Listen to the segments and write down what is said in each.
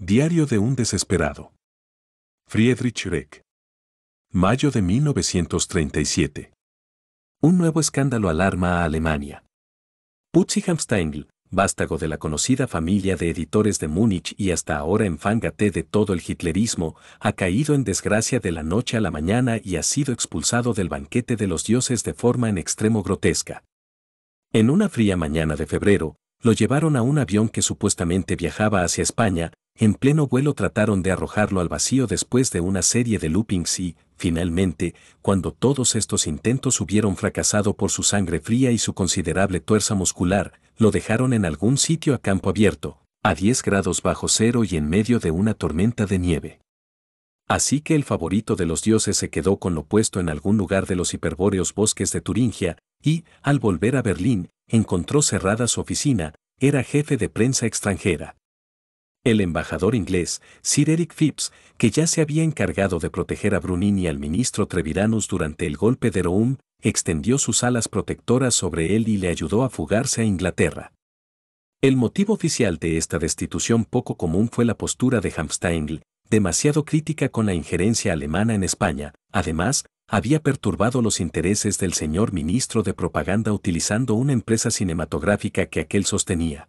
Diario de un desesperado. Friedrich Reck. Mayo de 1937. Un nuevo escándalo alarma a Alemania. puzzi vástago de la conocida familia de editores de Múnich y hasta ahora enfángate de todo el hitlerismo, ha caído en desgracia de la noche a la mañana y ha sido expulsado del banquete de los dioses de forma en extremo grotesca. En una fría mañana de febrero, lo llevaron a un avión que supuestamente viajaba hacia España, en pleno vuelo trataron de arrojarlo al vacío después de una serie de loopings y, finalmente, cuando todos estos intentos hubieron fracasado por su sangre fría y su considerable tuerza muscular, lo dejaron en algún sitio a campo abierto, a 10 grados bajo cero y en medio de una tormenta de nieve. Así que el favorito de los dioses se quedó con lo puesto en algún lugar de los hiperbóreos bosques de Turingia, y, al volver a Berlín, encontró cerrada su oficina, era jefe de prensa extranjera, el embajador inglés, Sir Eric Phipps, que ya se había encargado de proteger a Brunin y al ministro Treviranus durante el golpe de Roum, extendió sus alas protectoras sobre él y le ayudó a fugarse a Inglaterra. El motivo oficial de esta destitución poco común fue la postura de Hamsteinl, demasiado crítica con la injerencia alemana en España, además, había perturbado los intereses del señor ministro de propaganda utilizando una empresa cinematográfica que aquel sostenía.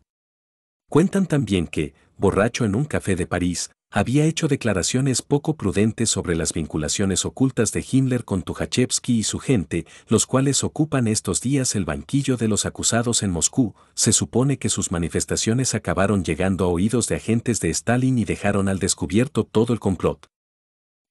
Cuentan también que, borracho en un café de París, había hecho declaraciones poco prudentes sobre las vinculaciones ocultas de Himmler con Tukhachevsky y su gente, los cuales ocupan estos días el banquillo de los acusados en Moscú. Se supone que sus manifestaciones acabaron llegando a oídos de agentes de Stalin y dejaron al descubierto todo el complot.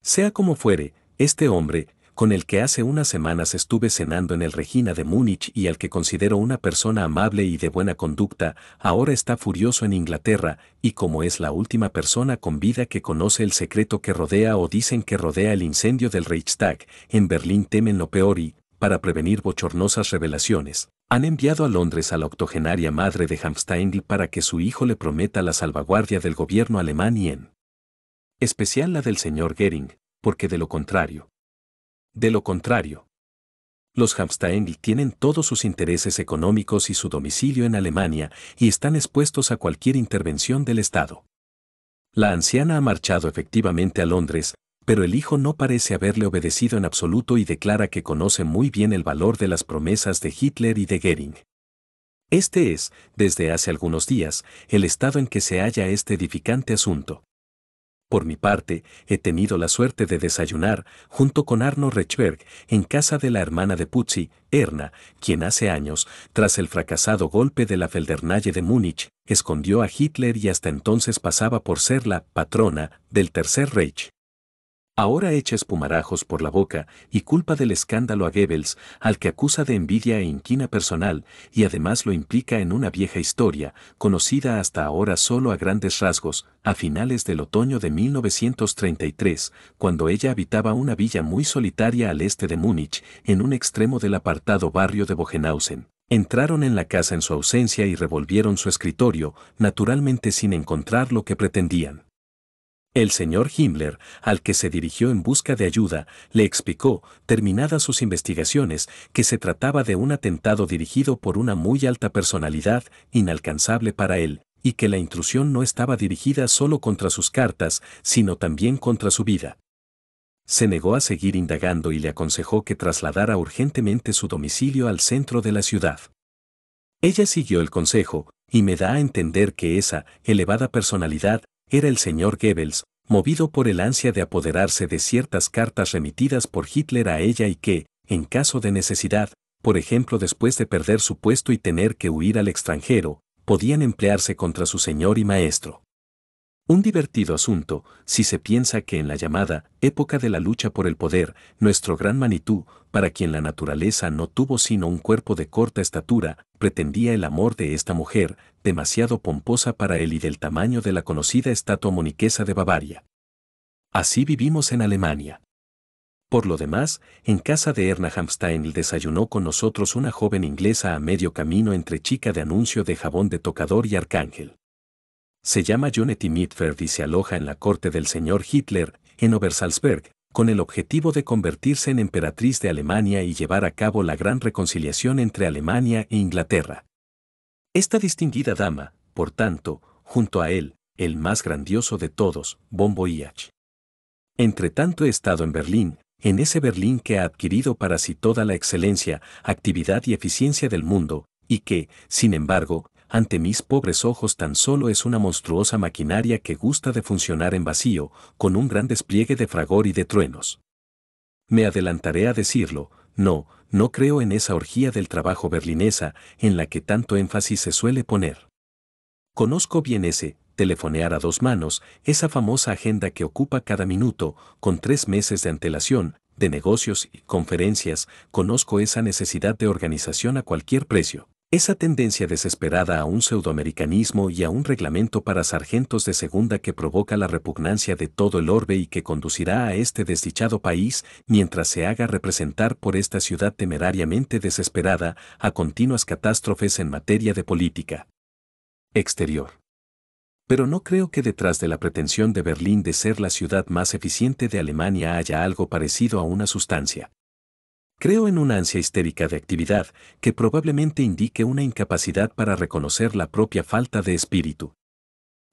Sea como fuere, este hombre, con el que hace unas semanas estuve cenando en el Regina de Múnich y al que considero una persona amable y de buena conducta, ahora está furioso en Inglaterra, y como es la última persona con vida que conoce el secreto que rodea o dicen que rodea el incendio del Reichstag, en Berlín temen lo peor y, para prevenir bochornosas revelaciones, han enviado a Londres a la octogenaria madre de y para que su hijo le prometa la salvaguardia del gobierno alemán y en especial la del señor Goering, porque de lo contrario, de lo contrario. Los Hamstein tienen todos sus intereses económicos y su domicilio en Alemania y están expuestos a cualquier intervención del Estado. La anciana ha marchado efectivamente a Londres, pero el hijo no parece haberle obedecido en absoluto y declara que conoce muy bien el valor de las promesas de Hitler y de Goering. Este es, desde hace algunos días, el estado en que se halla este edificante asunto. Por mi parte, he tenido la suerte de desayunar junto con Arno Rechberg en casa de la hermana de Putzi, Erna, quien hace años, tras el fracasado golpe de la Feldernaye de Múnich, escondió a Hitler y hasta entonces pasaba por ser la patrona del Tercer Reich. Ahora echa espumarajos por la boca y culpa del escándalo a Goebbels, al que acusa de envidia e inquina personal, y además lo implica en una vieja historia, conocida hasta ahora solo a grandes rasgos, a finales del otoño de 1933, cuando ella habitaba una villa muy solitaria al este de Múnich, en un extremo del apartado barrio de Bogenhausen. Entraron en la casa en su ausencia y revolvieron su escritorio, naturalmente sin encontrar lo que pretendían. El señor Himmler, al que se dirigió en busca de ayuda, le explicó, terminadas sus investigaciones, que se trataba de un atentado dirigido por una muy alta personalidad, inalcanzable para él, y que la intrusión no estaba dirigida solo contra sus cartas, sino también contra su vida. Se negó a seguir indagando y le aconsejó que trasladara urgentemente su domicilio al centro de la ciudad. Ella siguió el consejo, y me da a entender que esa elevada personalidad era el señor Goebbels, movido por el ansia de apoderarse de ciertas cartas remitidas por Hitler a ella y que, en caso de necesidad, por ejemplo después de perder su puesto y tener que huir al extranjero, podían emplearse contra su señor y maestro. Un divertido asunto, si se piensa que en la llamada época de la lucha por el poder, nuestro gran Manitú, para quien la naturaleza no tuvo sino un cuerpo de corta estatura, pretendía el amor de esta mujer, demasiado pomposa para él y del tamaño de la conocida estatua moniquesa de Bavaria. Así vivimos en Alemania. Por lo demás, en casa de Erna Hamstein desayunó con nosotros una joven inglesa a medio camino entre chica de anuncio de jabón de tocador y arcángel. Se llama Jonetty Mitford y se aloja en la corte del señor Hitler, en Obersalzberg, con el objetivo de convertirse en emperatriz de Alemania y llevar a cabo la gran reconciliación entre Alemania e Inglaterra. Esta distinguida dama, por tanto, junto a él, el más grandioso de todos, Bombo Iach. Entre tanto he estado en Berlín, en ese Berlín que ha adquirido para sí toda la excelencia, actividad y eficiencia del mundo, y que, sin embargo, ante mis pobres ojos tan solo es una monstruosa maquinaria que gusta de funcionar en vacío, con un gran despliegue de fragor y de truenos. Me adelantaré a decirlo, no, no creo en esa orgía del trabajo berlinesa en la que tanto énfasis se suele poner. Conozco bien ese, telefonear a dos manos, esa famosa agenda que ocupa cada minuto, con tres meses de antelación, de negocios y conferencias, conozco esa necesidad de organización a cualquier precio. Esa tendencia desesperada a un pseudoamericanismo y a un reglamento para sargentos de segunda que provoca la repugnancia de todo el orbe y que conducirá a este desdichado país mientras se haga representar por esta ciudad temerariamente desesperada a continuas catástrofes en materia de política exterior. Pero no creo que detrás de la pretensión de Berlín de ser la ciudad más eficiente de Alemania haya algo parecido a una sustancia. Creo en una ansia histérica de actividad que probablemente indique una incapacidad para reconocer la propia falta de espíritu.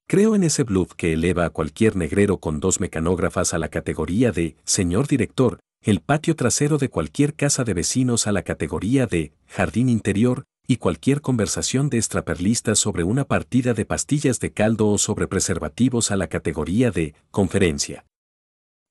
Creo en ese bluff que eleva a cualquier negrero con dos mecanógrafas a la categoría de señor director, el patio trasero de cualquier casa de vecinos a la categoría de jardín interior y cualquier conversación de extraperlista sobre una partida de pastillas de caldo o sobre preservativos a la categoría de conferencia.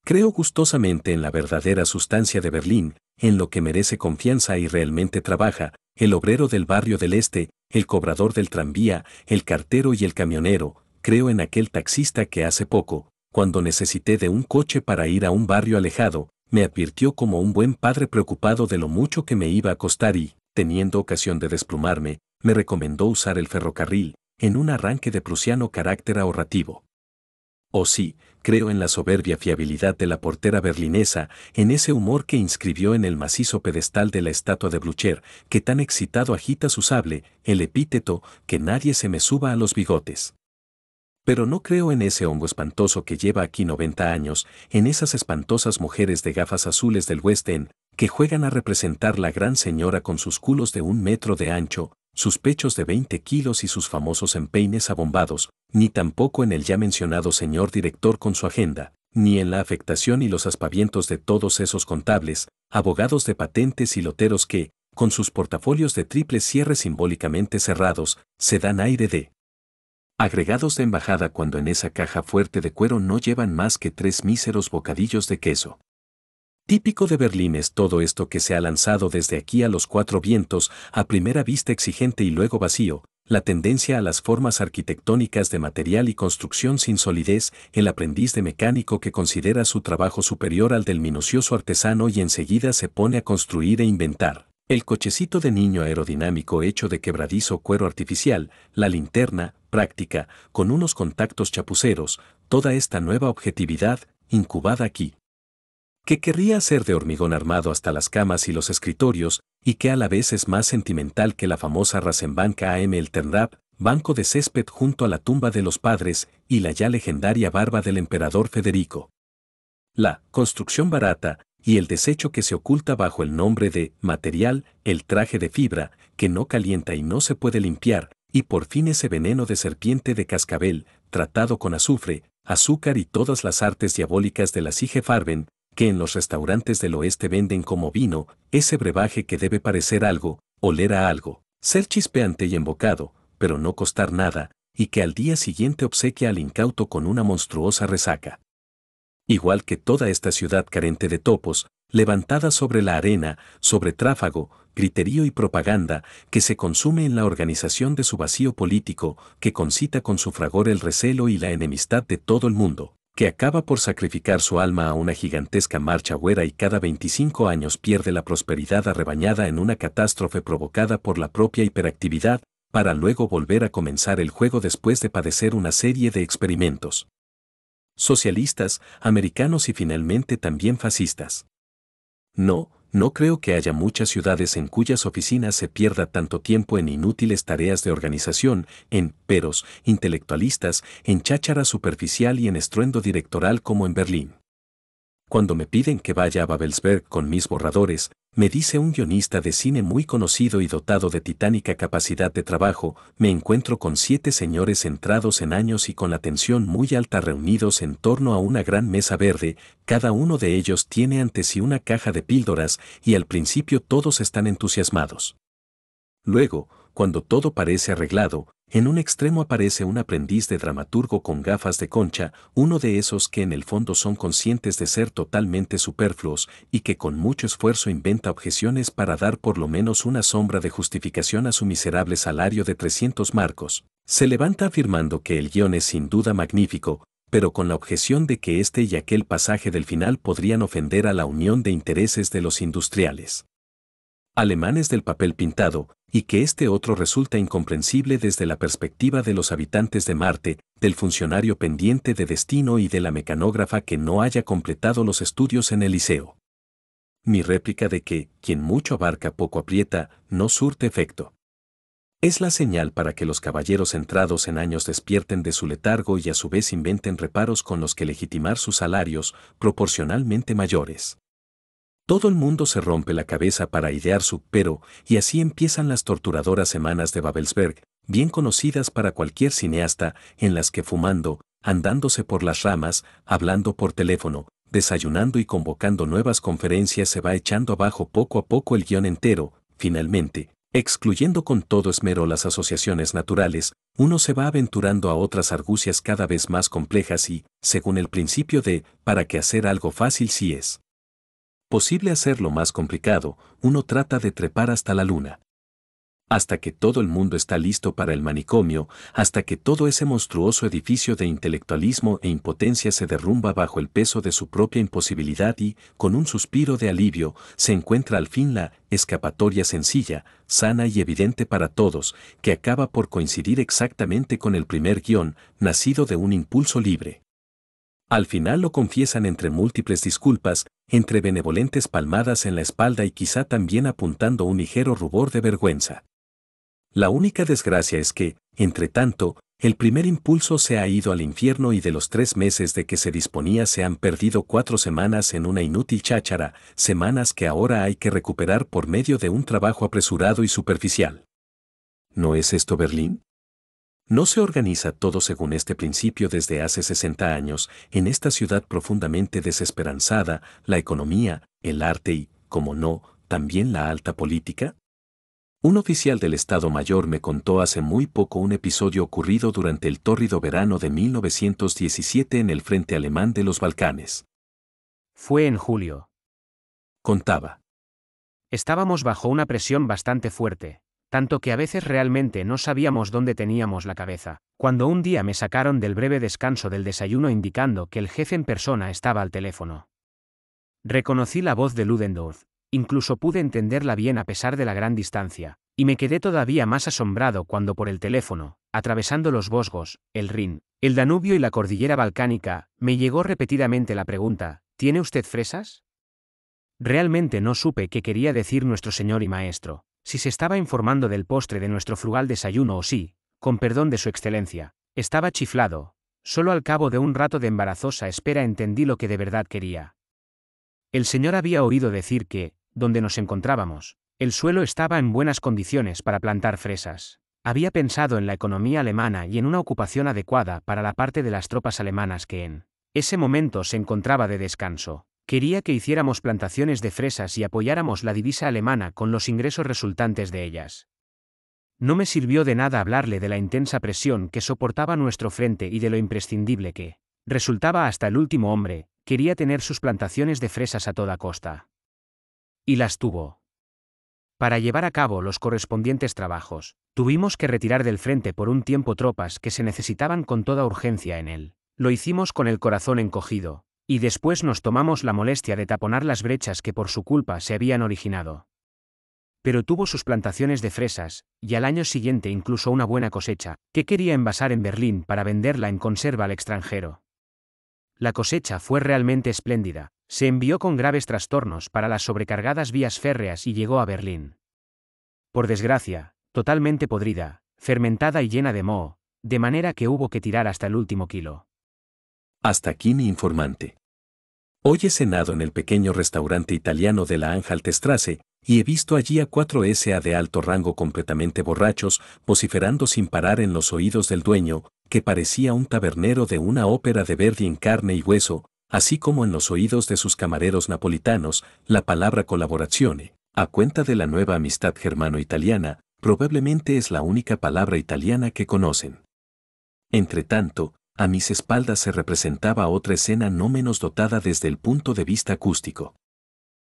Creo gustosamente en la verdadera sustancia de Berlín, en lo que merece confianza y realmente trabaja, el obrero del barrio del Este, el cobrador del tranvía, el cartero y el camionero, creo en aquel taxista que hace poco, cuando necesité de un coche para ir a un barrio alejado, me advirtió como un buen padre preocupado de lo mucho que me iba a costar y, teniendo ocasión de desplumarme, me recomendó usar el ferrocarril, en un arranque de prusiano carácter ahorrativo. O oh, sí, creo en la soberbia fiabilidad de la portera berlinesa, en ese humor que inscribió en el macizo pedestal de la estatua de Blucher, que tan excitado agita su sable, el epíteto, que nadie se me suba a los bigotes. Pero no creo en ese hongo espantoso que lleva aquí noventa años, en esas espantosas mujeres de gafas azules del West End, que juegan a representar la gran señora con sus culos de un metro de ancho, sus pechos de 20 kilos y sus famosos empeines abombados, ni tampoco en el ya mencionado señor director con su agenda, ni en la afectación y los aspavientos de todos esos contables, abogados de patentes y loteros que, con sus portafolios de triple cierre simbólicamente cerrados, se dan aire de agregados de embajada cuando en esa caja fuerte de cuero no llevan más que tres míseros bocadillos de queso. Típico de Berlín es todo esto que se ha lanzado desde aquí a los cuatro vientos, a primera vista exigente y luego vacío, la tendencia a las formas arquitectónicas de material y construcción sin solidez, el aprendiz de mecánico que considera su trabajo superior al del minucioso artesano y enseguida se pone a construir e inventar. El cochecito de niño aerodinámico hecho de quebradizo cuero artificial, la linterna, práctica, con unos contactos chapuceros, toda esta nueva objetividad, incubada aquí que querría hacer de hormigón armado hasta las camas y los escritorios, y que a la vez es más sentimental que la famosa Rasenbanca AM El banco de césped junto a la tumba de los padres y la ya legendaria barba del emperador Federico. La construcción barata y el desecho que se oculta bajo el nombre de material, el traje de fibra, que no calienta y no se puede limpiar, y por fin ese veneno de serpiente de cascabel, tratado con azufre, azúcar y todas las artes diabólicas de la Sige Farben, que en los restaurantes del oeste venden como vino, ese brebaje que debe parecer algo, oler a algo, ser chispeante y embocado, pero no costar nada, y que al día siguiente obsequia al incauto con una monstruosa resaca. Igual que toda esta ciudad carente de topos, levantada sobre la arena, sobre tráfago, criterio y propaganda, que se consume en la organización de su vacío político, que concita con su fragor el recelo y la enemistad de todo el mundo que acaba por sacrificar su alma a una gigantesca marcha güera y cada 25 años pierde la prosperidad arrebañada en una catástrofe provocada por la propia hiperactividad, para luego volver a comenzar el juego después de padecer una serie de experimentos. Socialistas, americanos y finalmente también fascistas. No, no creo que haya muchas ciudades en cuyas oficinas se pierda tanto tiempo en inútiles tareas de organización, en peros, intelectualistas, en cháchara superficial y en estruendo directoral como en Berlín. Cuando me piden que vaya a Babelsberg con mis borradores, me dice un guionista de cine muy conocido y dotado de titánica capacidad de trabajo, me encuentro con siete señores entrados en años y con la muy alta reunidos en torno a una gran mesa verde, cada uno de ellos tiene ante sí una caja de píldoras y al principio todos están entusiasmados. Luego, cuando todo parece arreglado, en un extremo aparece un aprendiz de dramaturgo con gafas de concha, uno de esos que en el fondo son conscientes de ser totalmente superfluos y que con mucho esfuerzo inventa objeciones para dar por lo menos una sombra de justificación a su miserable salario de 300 marcos. Se levanta afirmando que el guión es sin duda magnífico, pero con la objeción de que este y aquel pasaje del final podrían ofender a la unión de intereses de los industriales. Alemanes del papel pintado, y que este otro resulta incomprensible desde la perspectiva de los habitantes de Marte, del funcionario pendiente de destino y de la mecanógrafa que no haya completado los estudios en el liceo. Mi réplica de que, quien mucho abarca poco aprieta, no surte efecto. Es la señal para que los caballeros entrados en años despierten de su letargo y a su vez inventen reparos con los que legitimar sus salarios proporcionalmente mayores. Todo el mundo se rompe la cabeza para idear su pero, y así empiezan las torturadoras semanas de Babelsberg, bien conocidas para cualquier cineasta, en las que fumando, andándose por las ramas, hablando por teléfono, desayunando y convocando nuevas conferencias se va echando abajo poco a poco el guión entero, finalmente, excluyendo con todo esmero las asociaciones naturales, uno se va aventurando a otras argucias cada vez más complejas y, según el principio de, para que hacer algo fácil si es posible hacerlo más complicado, uno trata de trepar hasta la luna. Hasta que todo el mundo está listo para el manicomio, hasta que todo ese monstruoso edificio de intelectualismo e impotencia se derrumba bajo el peso de su propia imposibilidad y, con un suspiro de alivio, se encuentra al fin la escapatoria sencilla, sana y evidente para todos, que acaba por coincidir exactamente con el primer guión, nacido de un impulso libre. Al final lo confiesan entre múltiples disculpas, entre benevolentes palmadas en la espalda y quizá también apuntando un ligero rubor de vergüenza. La única desgracia es que, entre tanto, el primer impulso se ha ido al infierno y de los tres meses de que se disponía se han perdido cuatro semanas en una inútil cháchara, semanas que ahora hay que recuperar por medio de un trabajo apresurado y superficial. ¿No es esto Berlín? No se organiza todo según este principio desde hace 60 años en esta ciudad profundamente desesperanzada, la economía, el arte y, como no, también la alta política? Un oficial del Estado Mayor me contó hace muy poco un episodio ocurrido durante el tórrido verano de 1917 en el frente alemán de los Balcanes. Fue en julio. Contaba. Estábamos bajo una presión bastante fuerte tanto que a veces realmente no sabíamos dónde teníamos la cabeza, cuando un día me sacaron del breve descanso del desayuno indicando que el jefe en persona estaba al teléfono. Reconocí la voz de Ludendorff, incluso pude entenderla bien a pesar de la gran distancia, y me quedé todavía más asombrado cuando por el teléfono, atravesando los bosgos, el Rin, el Danubio y la cordillera balcánica, me llegó repetidamente la pregunta, ¿tiene usted fresas? Realmente no supe qué quería decir nuestro señor y maestro, si se estaba informando del postre de nuestro frugal desayuno o si, con perdón de su excelencia, estaba chiflado, solo al cabo de un rato de embarazosa espera entendí lo que de verdad quería. El señor había oído decir que, donde nos encontrábamos, el suelo estaba en buenas condiciones para plantar fresas. Había pensado en la economía alemana y en una ocupación adecuada para la parte de las tropas alemanas que en ese momento se encontraba de descanso. Quería que hiciéramos plantaciones de fresas y apoyáramos la divisa alemana con los ingresos resultantes de ellas. No me sirvió de nada hablarle de la intensa presión que soportaba nuestro frente y de lo imprescindible que, resultaba hasta el último hombre, quería tener sus plantaciones de fresas a toda costa. Y las tuvo. Para llevar a cabo los correspondientes trabajos, tuvimos que retirar del frente por un tiempo tropas que se necesitaban con toda urgencia en él. Lo hicimos con el corazón encogido, y después nos tomamos la molestia de taponar las brechas que por su culpa se habían originado. Pero tuvo sus plantaciones de fresas, y al año siguiente incluso una buena cosecha, que quería envasar en Berlín para venderla en conserva al extranjero. La cosecha fue realmente espléndida, se envió con graves trastornos para las sobrecargadas vías férreas y llegó a Berlín. Por desgracia, totalmente podrida, fermentada y llena de moho, de manera que hubo que tirar hasta el último kilo. Hasta aquí mi informante. Hoy he cenado en el pequeño restaurante italiano de la Testrase, y he visto allí a cuatro SA de alto rango completamente borrachos, vociferando sin parar en los oídos del dueño, que parecía un tabernero de una ópera de Verdi en carne y hueso, así como en los oídos de sus camareros napolitanos, la palabra collaborazione, a cuenta de la nueva amistad germano-italiana, probablemente es la única palabra italiana que conocen. Entre tanto a mis espaldas se representaba otra escena no menos dotada desde el punto de vista acústico.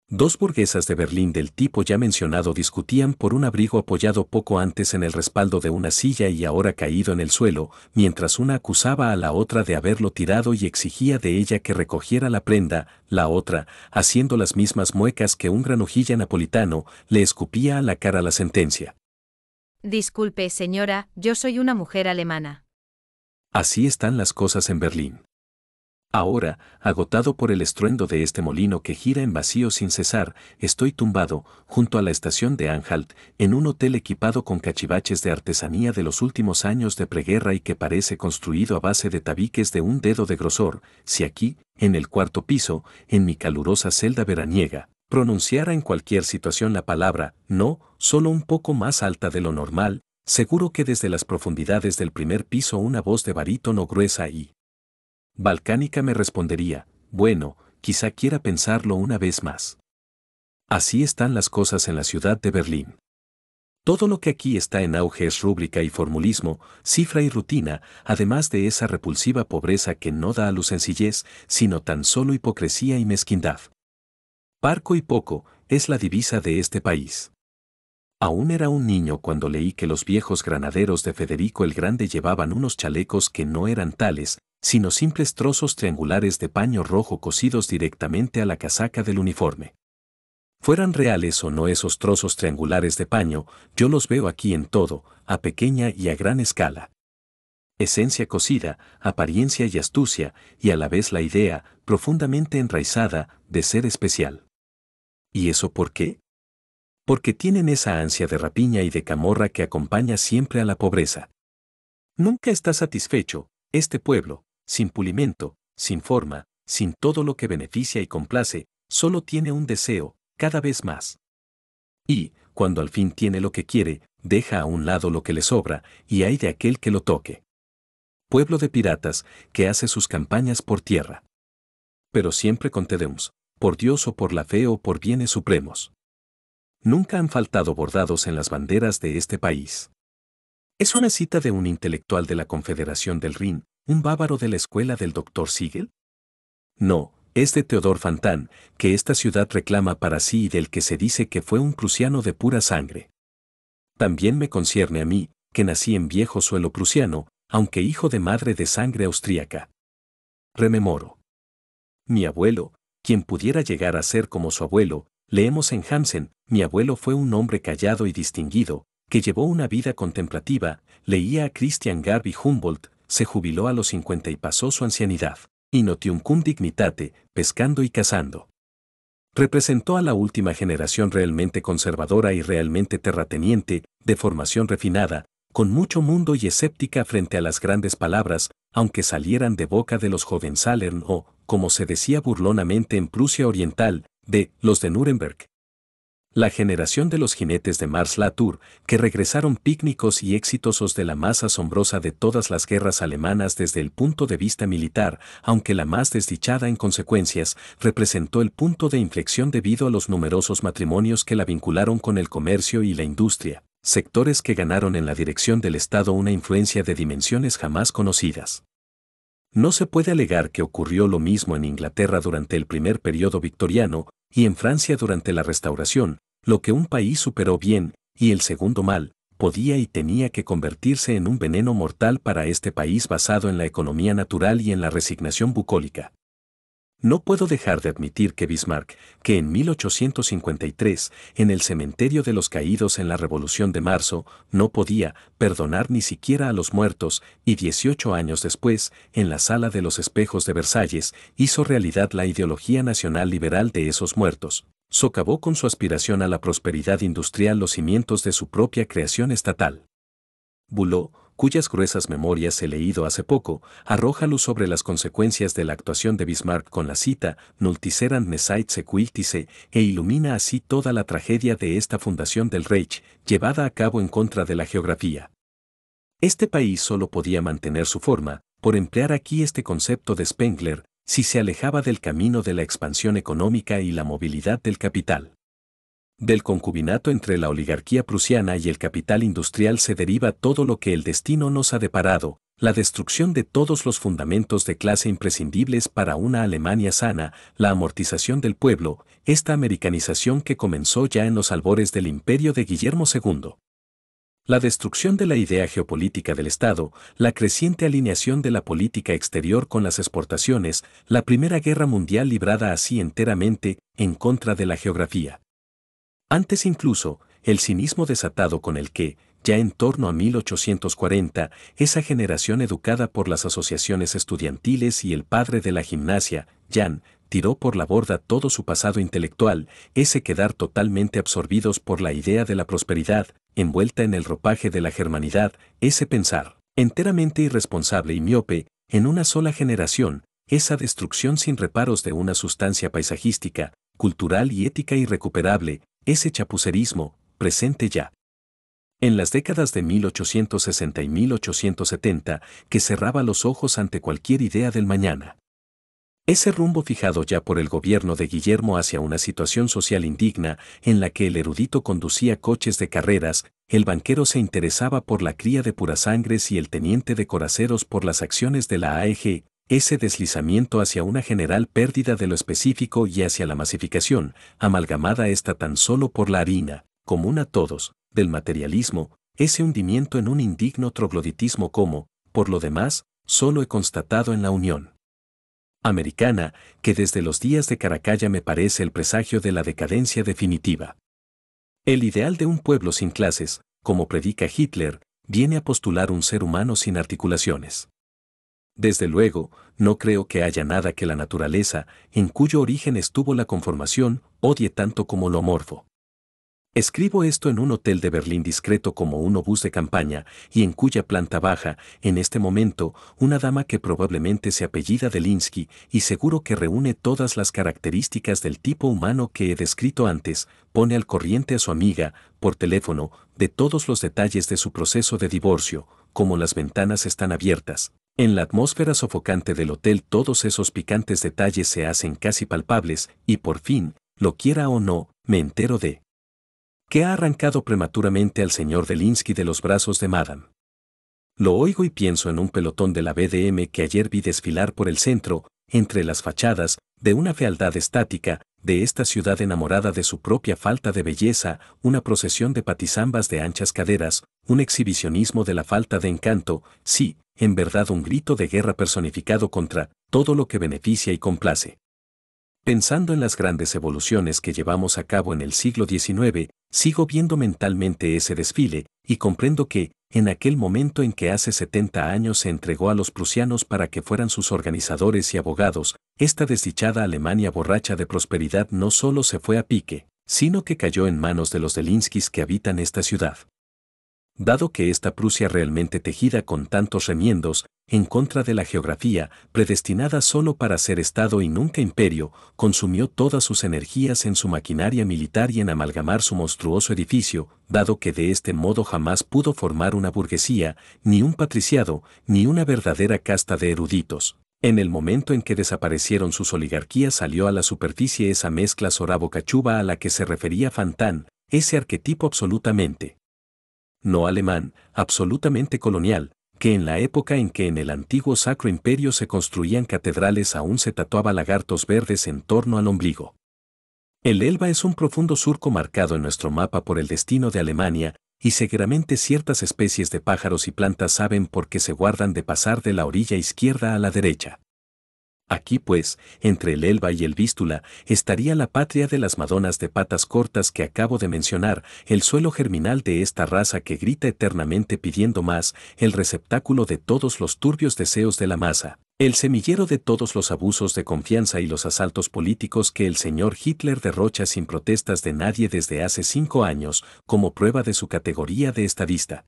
Dos burguesas de Berlín del tipo ya mencionado discutían por un abrigo apoyado poco antes en el respaldo de una silla y ahora caído en el suelo, mientras una acusaba a la otra de haberlo tirado y exigía de ella que recogiera la prenda, la otra, haciendo las mismas muecas que un granujilla napolitano, le escupía a la cara la sentencia. Disculpe, señora, yo soy una mujer alemana. Así están las cosas en Berlín. Ahora, agotado por el estruendo de este molino que gira en vacío sin cesar, estoy tumbado, junto a la estación de Anhalt, en un hotel equipado con cachivaches de artesanía de los últimos años de preguerra y que parece construido a base de tabiques de un dedo de grosor, si aquí, en el cuarto piso, en mi calurosa celda veraniega, pronunciara en cualquier situación la palabra, no, solo un poco más alta de lo normal, Seguro que desde las profundidades del primer piso una voz de barítono gruesa y balcánica me respondería, bueno, quizá quiera pensarlo una vez más. Así están las cosas en la ciudad de Berlín. Todo lo que aquí está en auge es rúbrica y formulismo, cifra y rutina, además de esa repulsiva pobreza que no da a luz sencillez, sino tan solo hipocresía y mezquindad. Parco y poco es la divisa de este país. Aún era un niño cuando leí que los viejos granaderos de Federico el Grande llevaban unos chalecos que no eran tales, sino simples trozos triangulares de paño rojo cosidos directamente a la casaca del uniforme. Fueran reales o no esos trozos triangulares de paño, yo los veo aquí en todo, a pequeña y a gran escala. Esencia cosida, apariencia y astucia, y a la vez la idea, profundamente enraizada, de ser especial. ¿Y eso por qué? porque tienen esa ansia de rapiña y de camorra que acompaña siempre a la pobreza. Nunca está satisfecho, este pueblo, sin pulimento, sin forma, sin todo lo que beneficia y complace, solo tiene un deseo, cada vez más. Y, cuando al fin tiene lo que quiere, deja a un lado lo que le sobra, y hay de aquel que lo toque. Pueblo de piratas, que hace sus campañas por tierra. Pero siempre con por Dios o por la fe o por bienes supremos nunca han faltado bordados en las banderas de este país. Es una cita de un intelectual de la Confederación del Rin, un bávaro de la escuela del Dr. Siegel. No, es de Teodor Fantán, que esta ciudad reclama para sí y del que se dice que fue un prusiano de pura sangre. También me concierne a mí, que nací en viejo suelo prusiano, aunque hijo de madre de sangre austríaca. Rememoro. Mi abuelo, quien pudiera llegar a ser como su abuelo, Leemos en Hansen, mi abuelo fue un hombre callado y distinguido, que llevó una vida contemplativa, leía a Christian Garvey Humboldt, se jubiló a los 50 y pasó su ancianidad. Inotium cum dignitate, pescando y cazando. Representó a la última generación realmente conservadora y realmente terrateniente, de formación refinada, con mucho mundo y escéptica frente a las grandes palabras, aunque salieran de boca de los jóvenes Salern o, como se decía burlonamente en Prusia Oriental, de Los de Nuremberg. La generación de los jinetes de Mars Latour, que regresaron pícnicos y exitosos de la más asombrosa de todas las guerras alemanas desde el punto de vista militar, aunque la más desdichada en consecuencias, representó el punto de inflexión debido a los numerosos matrimonios que la vincularon con el comercio y la industria, sectores que ganaron en la dirección del Estado una influencia de dimensiones jamás conocidas. No se puede alegar que ocurrió lo mismo en Inglaterra durante el primer periodo victoriano y en Francia durante la Restauración, lo que un país superó bien y el segundo mal, podía y tenía que convertirse en un veneno mortal para este país basado en la economía natural y en la resignación bucólica. No puedo dejar de admitir que Bismarck, que en 1853, en el cementerio de los caídos en la Revolución de Marzo, no podía perdonar ni siquiera a los muertos, y 18 años después, en la Sala de los Espejos de Versalles, hizo realidad la ideología nacional liberal de esos muertos, socavó con su aspiración a la prosperidad industrial los cimientos de su propia creación estatal. Buló, cuyas gruesas memorias he leído hace poco, arroja luz sobre las consecuencias de la actuación de Bismarck con la cita Nultiserand Nesait Sequiltice e ilumina así toda la tragedia de esta fundación del Reich, llevada a cabo en contra de la geografía. Este país solo podía mantener su forma, por emplear aquí este concepto de Spengler, si se alejaba del camino de la expansión económica y la movilidad del capital. Del concubinato entre la oligarquía prusiana y el capital industrial se deriva todo lo que el destino nos ha deparado, la destrucción de todos los fundamentos de clase imprescindibles para una Alemania sana, la amortización del pueblo, esta americanización que comenzó ya en los albores del imperio de Guillermo II. La destrucción de la idea geopolítica del Estado, la creciente alineación de la política exterior con las exportaciones, la Primera Guerra Mundial librada así enteramente en contra de la geografía. Antes incluso, el cinismo desatado con el que, ya en torno a 1840, esa generación educada por las asociaciones estudiantiles y el padre de la gimnasia, Jan, tiró por la borda todo su pasado intelectual, ese quedar totalmente absorbidos por la idea de la prosperidad, envuelta en el ropaje de la germanidad, ese pensar, enteramente irresponsable y miope, en una sola generación, esa destrucción sin reparos de una sustancia paisajística, cultural y ética irrecuperable, ese chapucerismo, presente ya. En las décadas de 1860 y 1870, que cerraba los ojos ante cualquier idea del mañana. Ese rumbo fijado ya por el gobierno de Guillermo hacia una situación social indigna en la que el erudito conducía coches de carreras, el banquero se interesaba por la cría de purasangres y el teniente de coraceros por las acciones de la AEG, ese deslizamiento hacia una general pérdida de lo específico y hacia la masificación, amalgamada esta tan solo por la harina, común a todos, del materialismo, ese hundimiento en un indigno trogloditismo como, por lo demás, solo he constatado en la Unión Americana, que desde los días de Caracalla me parece el presagio de la decadencia definitiva. El ideal de un pueblo sin clases, como predica Hitler, viene a postular un ser humano sin articulaciones. Desde luego, no creo que haya nada que la naturaleza, en cuyo origen estuvo la conformación, odie tanto como lo morfo. Escribo esto en un hotel de Berlín discreto como un obús de campaña, y en cuya planta baja, en este momento, una dama que probablemente se apellida Delinsky y seguro que reúne todas las características del tipo humano que he descrito antes, pone al corriente a su amiga, por teléfono, de todos los detalles de su proceso de divorcio, como las ventanas están abiertas, en la atmósfera sofocante del hotel todos esos picantes detalles se hacen casi palpables y por fin, lo quiera o no, me entero de que ha arrancado prematuramente al señor Delinsky de los brazos de Madame. Lo oigo y pienso en un pelotón de la BDM que ayer vi desfilar por el centro, entre las fachadas, de una fealdad estática, de esta ciudad enamorada de su propia falta de belleza, una procesión de patizambas de anchas caderas, un exhibicionismo de la falta de encanto, sí, en verdad un grito de guerra personificado contra todo lo que beneficia y complace. Pensando en las grandes evoluciones que llevamos a cabo en el siglo XIX, sigo viendo mentalmente ese desfile, y comprendo que, en aquel momento en que hace 70 años se entregó a los prusianos para que fueran sus organizadores y abogados, esta desdichada Alemania borracha de prosperidad no solo se fue a pique, sino que cayó en manos de los Delinskis que habitan esta ciudad. Dado que esta Prusia realmente tejida con tantos remiendos, en contra de la geografía, predestinada solo para ser Estado y nunca imperio, consumió todas sus energías en su maquinaria militar y en amalgamar su monstruoso edificio, dado que de este modo jamás pudo formar una burguesía, ni un patriciado, ni una verdadera casta de eruditos. En el momento en que desaparecieron sus oligarquías salió a la superficie esa mezcla sorabo a la que se refería Fantán, ese arquetipo absolutamente no alemán, absolutamente colonial, que en la época en que en el antiguo Sacro Imperio se construían catedrales aún se tatuaba lagartos verdes en torno al ombligo. El Elba es un profundo surco marcado en nuestro mapa por el destino de Alemania, y seguramente ciertas especies de pájaros y plantas saben por qué se guardan de pasar de la orilla izquierda a la derecha. Aquí pues, entre el Elba y el Vístula, estaría la patria de las Madonas de patas cortas que acabo de mencionar, el suelo germinal de esta raza que grita eternamente pidiendo más, el receptáculo de todos los turbios deseos de la masa, el semillero de todos los abusos de confianza y los asaltos políticos que el señor Hitler derrocha sin protestas de nadie desde hace cinco años, como prueba de su categoría de estadista.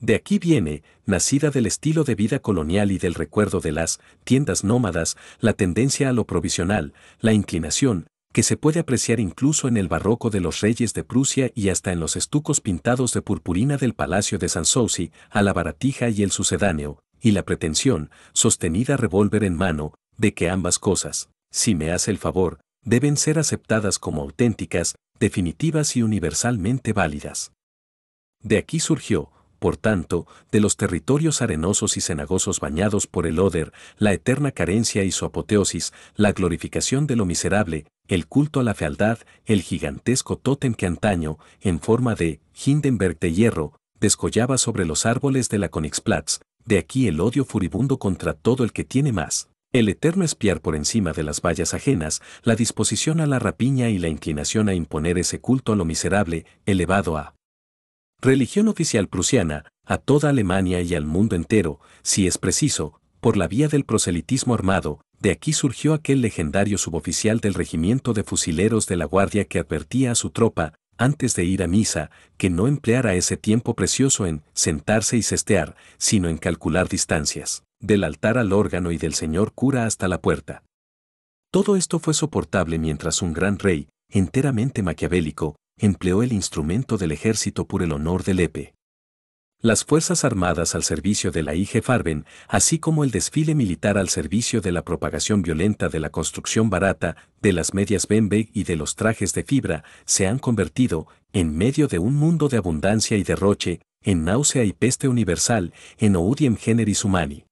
De aquí viene, nacida del estilo de vida colonial y del recuerdo de las tiendas nómadas, la tendencia a lo provisional, la inclinación, que se puede apreciar incluso en el barroco de los reyes de Prusia y hasta en los estucos pintados de purpurina del Palacio de Sanssouci, a la baratija y el sucedáneo, y la pretensión, sostenida revólver en mano, de que ambas cosas, si me hace el favor, deben ser aceptadas como auténticas, definitivas y universalmente válidas. De aquí surgió, por tanto, de los territorios arenosos y cenagosos bañados por el Oder, la eterna carencia y su apoteosis, la glorificación de lo miserable, el culto a la fealdad, el gigantesco tótem que antaño, en forma de Hindenberg de hierro, descollaba sobre los árboles de la Königsplatz, de aquí el odio furibundo contra todo el que tiene más. El eterno espiar por encima de las vallas ajenas, la disposición a la rapiña y la inclinación a imponer ese culto a lo miserable, elevado a religión oficial prusiana, a toda Alemania y al mundo entero, si es preciso, por la vía del proselitismo armado, de aquí surgió aquel legendario suboficial del regimiento de fusileros de la Guardia que advertía a su tropa, antes de ir a misa, que no empleara ese tiempo precioso en sentarse y cestear, sino en calcular distancias, del altar al órgano y del señor cura hasta la puerta. Todo esto fue soportable mientras un gran rey, enteramente maquiavélico, empleó el instrumento del ejército por el honor del EPE. Las Fuerzas Armadas al servicio de la IG Farben, así como el desfile militar al servicio de la propagación violenta de la construcción barata, de las medias Bembe y de los trajes de fibra, se han convertido, en medio de un mundo de abundancia y derroche, en náusea y peste universal, en Oudiem generis humani.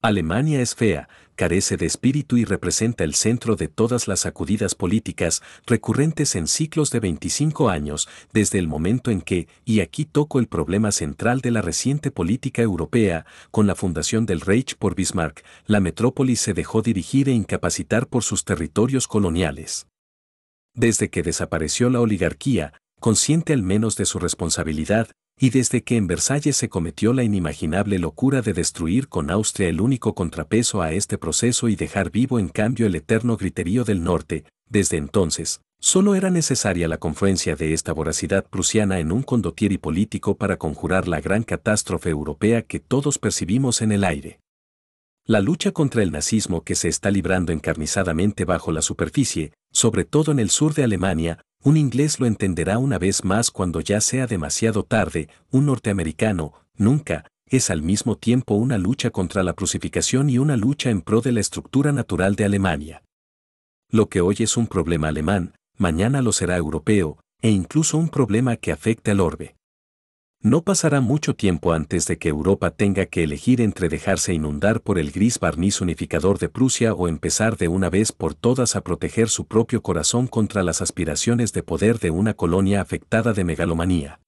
Alemania es fea, carece de espíritu y representa el centro de todas las sacudidas políticas recurrentes en ciclos de 25 años desde el momento en que, y aquí toco el problema central de la reciente política europea, con la fundación del Reich por Bismarck, la metrópoli se dejó dirigir e incapacitar por sus territorios coloniales. Desde que desapareció la oligarquía, consciente al menos de su responsabilidad, y desde que en Versalles se cometió la inimaginable locura de destruir con Austria el único contrapeso a este proceso y dejar vivo en cambio el eterno griterío del norte, desde entonces, solo era necesaria la confluencia de esta voracidad prusiana en un y político para conjurar la gran catástrofe europea que todos percibimos en el aire. La lucha contra el nazismo que se está librando encarnizadamente bajo la superficie, sobre todo en el sur de Alemania, un inglés lo entenderá una vez más cuando ya sea demasiado tarde, un norteamericano, nunca, es al mismo tiempo una lucha contra la crucificación y una lucha en pro de la estructura natural de Alemania. Lo que hoy es un problema alemán, mañana lo será europeo, e incluso un problema que afecte al orbe. No pasará mucho tiempo antes de que Europa tenga que elegir entre dejarse inundar por el gris barniz unificador de Prusia o empezar de una vez por todas a proteger su propio corazón contra las aspiraciones de poder de una colonia afectada de megalomanía.